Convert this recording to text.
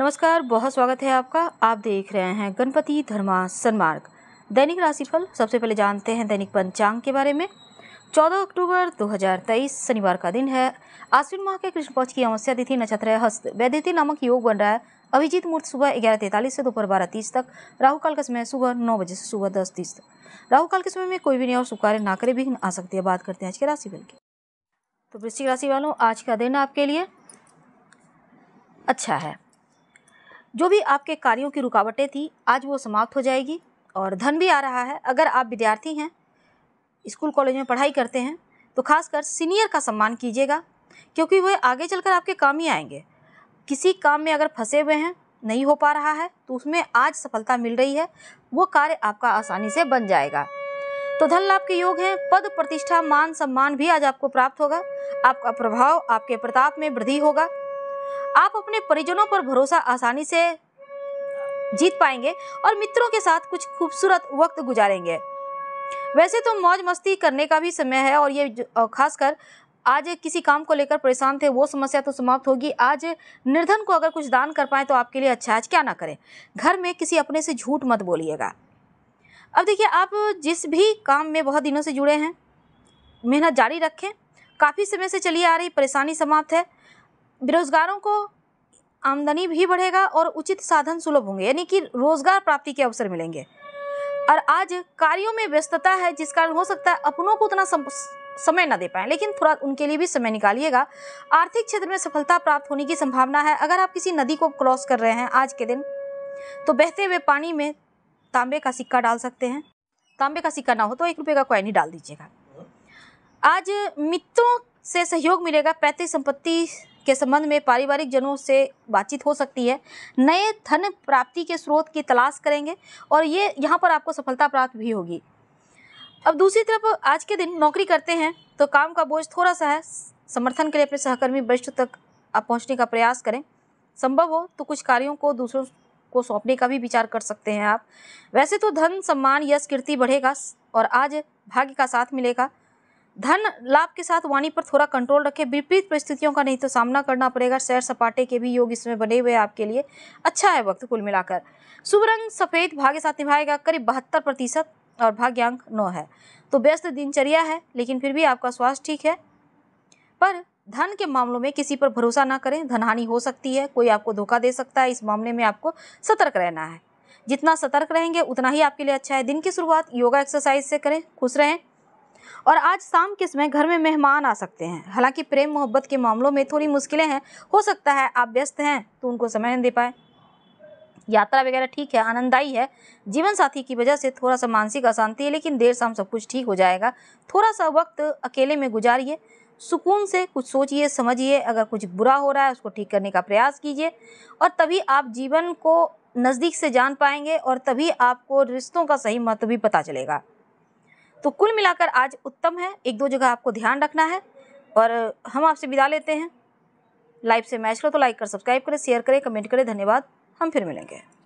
नमस्कार बहुत स्वागत है आपका आप देख रहे हैं गणपति धर्मा सन्मार्ग दैनिक राशिफल सबसे पहले जानते हैं दैनिक पंचांग के बारे में 14 अक्टूबर 2023 शनिवार का दिन है आश्विन माह के कृष्ण पक्ष की अमस्या तिथि नक्षत्र है हस्त वैदिति नामक योग बन रहा है अभिजीत मूर्त सुबह ग्यारह तैंतालीस से दोपहर बारह तीस तक राहुकाल का समय सुबह नौ बजे से सुबह दस तीस तक राहुकाल के समय में कोई भी नहीं और शुभ कार्य ना करे आ सकती है बात करते हैं आज के राशिफल की तो वृश्चिक राशि वालों आज का दिन आपके लिए अच्छा है जो भी आपके कार्यों की रुकावटें थी आज वो समाप्त हो जाएगी और धन भी आ रहा है अगर आप विद्यार्थी हैं स्कूल कॉलेज में पढ़ाई करते हैं तो खासकर सीनियर का सम्मान कीजिएगा क्योंकि वह आगे चलकर आपके काम ही आएंगे किसी काम में अगर फंसे हुए हैं नहीं हो पा रहा है तो उसमें आज सफलता मिल रही है वो कार्य आपका आसानी से बन जाएगा तो धन लाभ के योग हैं पद प्रतिष्ठा मान सम्मान भी आज आपको प्राप्त होगा आपका प्रभाव आपके प्रताप में वृद्धि होगा आप अपने परिजनों पर भरोसा आसानी से जीत पाएंगे और मित्रों के साथ कुछ खूबसूरत वक्त गुजारेंगे वैसे तो मौज मस्ती करने का भी समय है और ये खासकर आज किसी काम को लेकर परेशान थे वो समस्या तो समाप्त होगी आज निर्धन को अगर कुछ दान कर पाए तो आपके लिए अच्छा आज क्या ना करें घर में किसी अपने से झूठ मत बोलिएगा अब देखिए आप जिस भी काम में बहुत दिनों से जुड़े हैं मेहनत जारी रखें काफ़ी समय से चली आ रही परेशानी समाप्त है बेरोजगारों को आमदनी भी बढ़ेगा और उचित साधन सुलभ होंगे यानी कि रोजगार प्राप्ति के अवसर मिलेंगे और आज कार्यों में व्यस्तता है जिस कारण हो सकता है अपनों को उतना सम, समय ना दे पाए लेकिन थोड़ा उनके लिए भी समय निकालिएगा आर्थिक क्षेत्र में सफलता प्राप्त होने की संभावना है अगर आप किसी नदी को क्रॉस कर रहे हैं आज के दिन तो बहते हुए पानी में तांबे का सिक्का डाल सकते हैं तांबे का सिक्का ना हो तो एक रुपये का कॉइन ही डाल दीजिएगा आज मित्रों से सहयोग मिलेगा पैतृक संपत्ति के संबंध में पारिवारिक जनों से बातचीत हो सकती है नए धन प्राप्ति के स्रोत की तलाश करेंगे और ये यहाँ पर आपको सफलता प्राप्त भी होगी अब दूसरी तरफ आज के दिन नौकरी करते हैं तो काम का बोझ थोड़ा सा है समर्थन के लिए अपने सहकर्मी वरिष्ठ तक आप पहुँचने का प्रयास करें संभव हो तो कुछ कार्यों को दूसरों को सौंपने का भी विचार कर सकते हैं आप वैसे तो धन सम्मान यश कीर्ति बढ़ेगा और आज भाग्य का साथ मिलेगा धन लाभ के साथ वाणी पर थोड़ा कंट्रोल रखें विपरीत परिस्थितियों का नहीं तो सामना करना पड़ेगा सैर सपाटे के भी योग इसमें बने हुए आपके लिए अच्छा है वक्त कुल मिलाकर शुभ रंग सफ़ेद भाग्य साथ निभाएगा करीब बहत्तर प्रतिशत और भाग्यांक नौ है तो व्यस्त दिनचर्या है लेकिन फिर भी आपका स्वास्थ्य ठीक है पर धन के मामलों में किसी पर भरोसा ना करें धनहानि हो सकती है कोई आपको धोखा दे सकता है इस मामले में आपको सतर्क रहना है जितना सतर्क रहेंगे उतना ही आपके लिए अच्छा है दिन की शुरुआत योगा एक्सरसाइज से करें खुश रहें और आज शाम के समय घर में मेहमान आ सकते हैं हालांकि प्रेम मोहब्बत के मामलों में थोड़ी मुश्किलें हैं हो सकता है आप व्यस्त हैं तो उनको समय नहीं दे पाए यात्रा वगैरह ठीक है आनंददायी है जीवन साथी की वजह से थोड़ा सा मानसिक अशांति है लेकिन देर शाम सब कुछ ठीक हो जाएगा थोड़ा सा वक्त अकेले में गुजारिए सुकून से कुछ सोचिए समझिए अगर कुछ बुरा हो रहा है उसको ठीक करने का प्रयास कीजिए और तभी आप जीवन को नज़दीक से जान पाएंगे और तभी आपको रिश्तों का सही महत्व भी पता चलेगा तो कुल मिलाकर आज उत्तम है एक दो जगह आपको ध्यान रखना है और हम आपसे विदा लेते हैं लाइव से मैच करो तो लाइक कर सब्सक्राइब करें शेयर करें कमेंट करें धन्यवाद हम फिर मिलेंगे